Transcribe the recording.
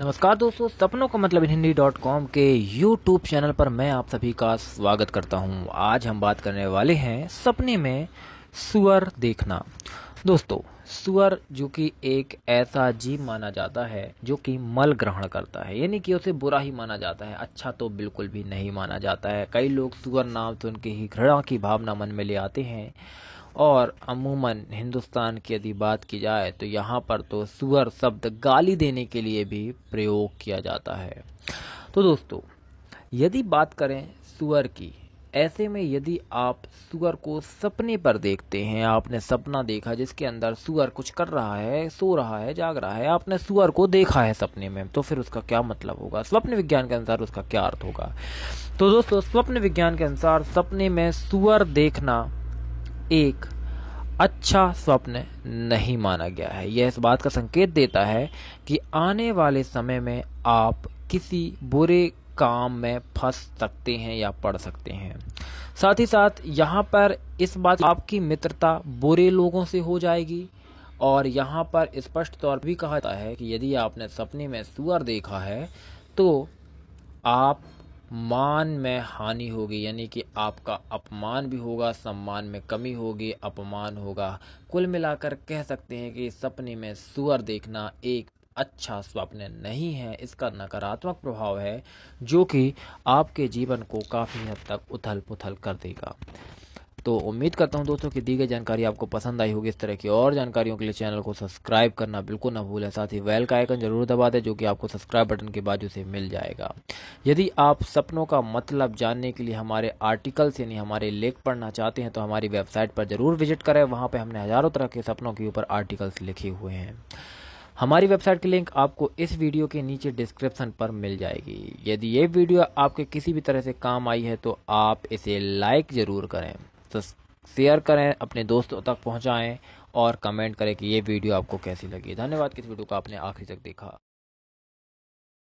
नमस्कार दोस्तों सपनों का मतलब हिंदी डॉट कॉम के यूट्यूब चैनल पर मैं आप सभी का स्वागत करता हूं आज हम बात करने वाले हैं सपने में सुअर देखना दोस्तों सुअर जो कि एक ऐसा जीव माना जाता है जो कि मल ग्रहण करता है यानी कि उसे बुरा ही माना जाता है अच्छा तो बिल्कुल भी नहीं माना जाता है कई लोग सुअर नाम सुन तो के ही घृणा की भावना मन में ले आते हैं और अमूमन हिंदुस्तान की यदि बात की जाए तो यहाँ पर तो सुअर शब्द गाली देने के लिए भी प्रयोग किया जाता है तो दोस्तों यदि बात करें सुअर की ऐसे में यदि आप सुअर को सपने पर देखते हैं आपने सपना देखा जिसके अंदर सुअर कुछ कर रहा है सो रहा है जाग रहा है आपने सुअर को देखा है सपने में तो फिर उसका क्या मतलब होगा स्वप्न विज्ञान के अनुसार उसका क्या अर्थ होगा तो दोस्तों स्वप्न विज्ञान के अनुसार सपने में सुअर देखना एक अच्छा स्वप्न नहीं माना गया है यह इस बात का संकेत देता है कि आने वाले समय में आप किसी बुरे काम में फंस सकते हैं या पड़ सकते हैं साथ ही साथ यहाँ पर इस बात आपकी मित्रता बुरे लोगों से हो जाएगी और यहाँ पर स्पष्ट तौर भी कहा जाता है कि यदि आपने सपने में सुअर देखा है तो आप मान में हानि होगी यानी कि आपका अपमान भी होगा सम्मान में कमी होगी अपमान होगा कुल मिलाकर कह सकते हैं कि सपने में सुअर देखना एक अच्छा स्वप्न नहीं है इसका नकारात्मक प्रभाव है जो कि आपके जीवन को काफ़ी हद तक उथल पुथल कर देगा तो उम्मीद करता हूँ दोस्तों कि दी गई जानकारी आपको पसंद आई होगी इस तरह की और जानकारियों के लिए चैनल को सब्सक्राइब करना बिल्कुल ना भूलें साथ ही वेल का आइकन जरूर दबा दें जो कि आपको सब्सक्राइब बटन के बाजू से मिल जाएगा यदि आप सपनों का मतलब जानने के लिए हमारे आर्टिकल्स यानी हमारे लेख पढ़ना चाहते हैं तो हमारी वेबसाइट पर जरूर विजिट करें वहाँ पर हमने हज़ारों तरह के सपनों के ऊपर आर्टिकल्स लिखे हुए हैं हमारी वेबसाइट की लिंक आपको इस वीडियो के नीचे डिस्क्रिप्शन पर मिल जाएगी यदि ये वीडियो आपके किसी भी तरह से काम आई है तो आप इसे लाइक ज़रूर करें शेयर तो करें अपने दोस्तों तक पहुंचाएं और कमेंट करें कि ये वीडियो आपको कैसी लगी धन्यवाद किस वीडियो को आपने आखिरी तक देखा